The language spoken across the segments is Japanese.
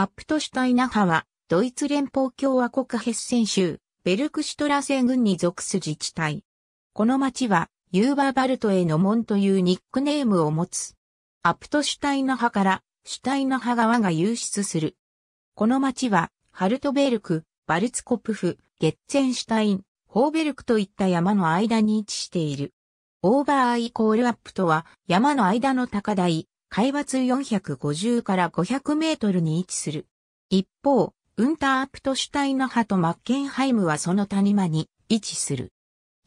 アップトシュタイナハは、ドイツ連邦共和国ヘッセン州、ベルクシュトラセン郡に属す自治体。この町は、ユーバーバルトへの門というニックネームを持つ。アプトシュタイナ派から、シュタイナ派側が流出する。この町は、ハルトベルク、バルツコプフ、ゲッツェンシュタイン、ホーベルクといった山の間に位置している。オーバーアイコールアップとは、山の間の高台、海抜450から500メートルに位置する。一方、ウンターアプトシュタイナハとマッケンハイムはその谷間に位置する。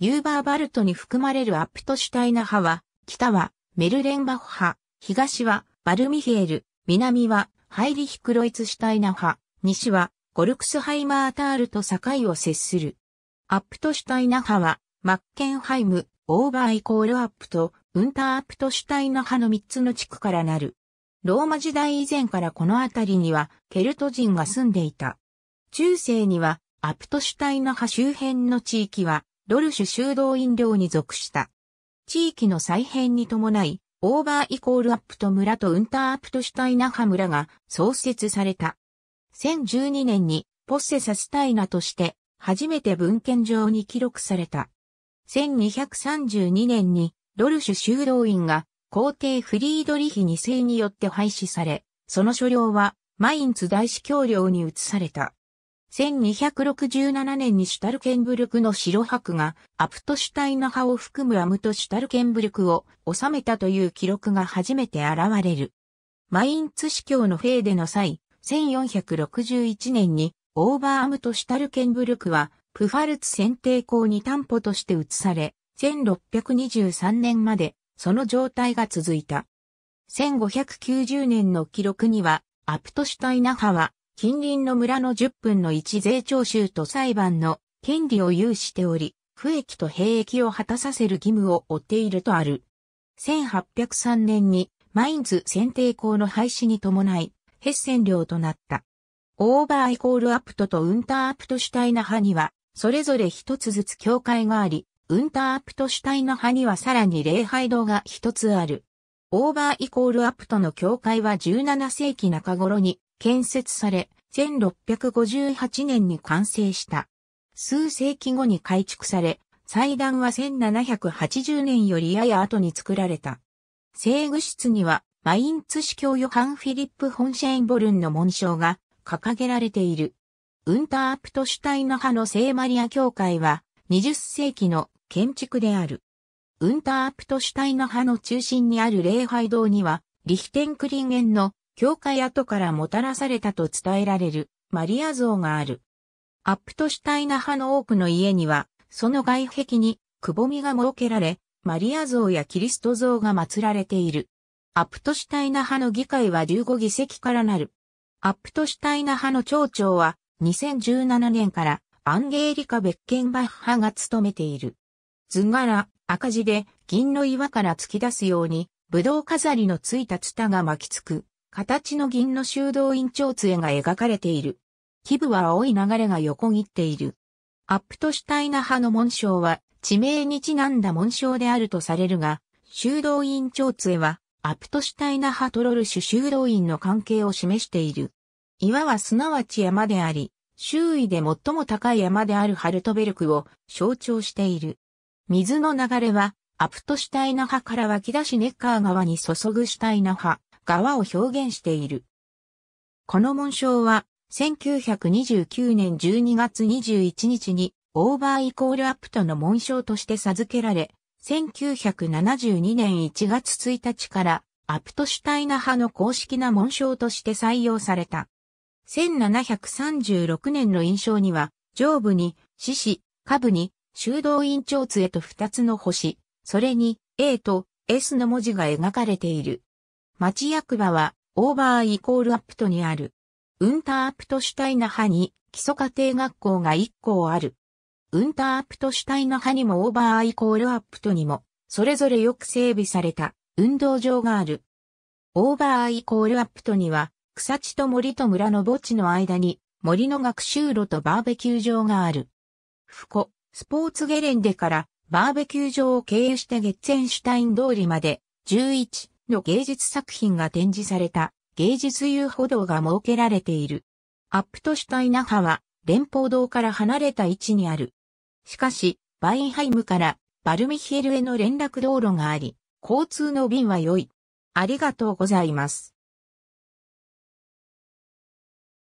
ユーバーバルトに含まれるアプトシュタイナハは、北はメルレンバフハ、東はバルミヒエル、南はハイリヒクロイツシュタイナハ、西はゴルクスハイマータールと境を接する。アップトシュタイナハは、マッケンハイム、オーバーイコールアップと、ウンターアプトシュタイナ派の3つの地区からなる。ローマ時代以前からこの辺りにはケルト人が住んでいた。中世にはアプトシュタイナ派周辺の地域はドルシュ修道院領に属した。地域の再編に伴い、オーバーイコールアップト村とウンターアプトシュタイナ派村が創設された。1012年にポッセサスタイナとして初めて文献上に記録された。1232年にドルシュ修道院が皇帝フリードリヒ2世によって廃止され、その所領はマインツ大司教領に移された。1267年にシュタルケンブルクの白白がアプトシュタイナ派を含むアムトシュタルケンブルクを治めたという記録が初めて現れる。マインツ司教のフェーデの際、1461年にオーバーアムトシュタルケンブルクはプファルツ選定校に担保として移され、1623年までその状態が続いた。1590年の記録には、アプトシュタイナ派は、近隣の村の10分の1税徴収と裁判の権利を有しており、不役と兵役を果たさせる義務を負っているとある。1803年にマインズ選定校の廃止に伴い、ヘッセン領となった。オーバーイコールアプトとウンターアプトシュタイナ派には、それぞれ一つずつ教会があり、ウンターアプト主体の派にはさらに礼拝堂が一つある。オーバーイコールアプトの教会は17世紀中頃に建設され、1658年に完成した。数世紀後に改築され、祭壇は1780年よりやや後に作られた。聖具室には、マインツ司教ヨハン・フィリップ・ホンシェインボルンの紋章が掲げられている。ウンターアプト主体の派の聖マリア教会は、20世紀の建築である。ウンターアプトシュタイナ派の中心にある礼拝堂には、リヒテンクリンゲンの教会跡からもたらされたと伝えられるマリア像がある。アップトシュタイナ派の多くの家には、その外壁にくぼみが設けられ、マリア像やキリスト像が祀られている。アップトシュタイナ派の議会は15議席からなる。アップトシュタイナ派の町長は2017年からアンゲーリカ・ベッケンバッハが務めている。図柄、赤字で銀の岩から突き出すように、ぶどう飾りのついたツタが巻きつく、形の銀の修道院長杖が描かれている。基部は青い流れが横切っている。アップトシュタイナ派の紋章は地名にちなんだ紋章であるとされるが、修道院長杖はアップトシュタイナ派トロルシュ修道院の関係を示している。岩はすなわち山であり、周囲で最も高い山であるハルトベルクを象徴している。水の流れは、アプトシュタイナ派から湧き出しネッカー川に注ぐシュタイナ派、川を表現している。この紋章は、1929年12月21日に、オーバーイコールアプトの紋章として授けられ、1972年1月1日から、アプトシュタイナ派の公式な紋章として採用された。1736年の印象には、上部に、獅子、下部に、修道院長杖と二つの星、それに A と S の文字が描かれている。町役場はオーバーイコールアップトにある。ウンターアップトシュタイナ派に基礎家庭学校が一校ある。ウンターアップトシュタイナ派にもオーバーイコールアップトにも、それぞれよく整備された運動場がある。オーバーイコールアップトには、草地と森と村の墓地の間に森の学習路とバーベキュー場がある。スポーツゲレンデからバーベキュー場を経由してゲッツェンシュタイン通りまで11の芸術作品が展示された芸術遊歩道が設けられている。アップトシュタイナハは連邦道から離れた位置にある。しかし、バインハイムからバルミヒエルへの連絡道路があり、交通の便は良い。ありがとうございます。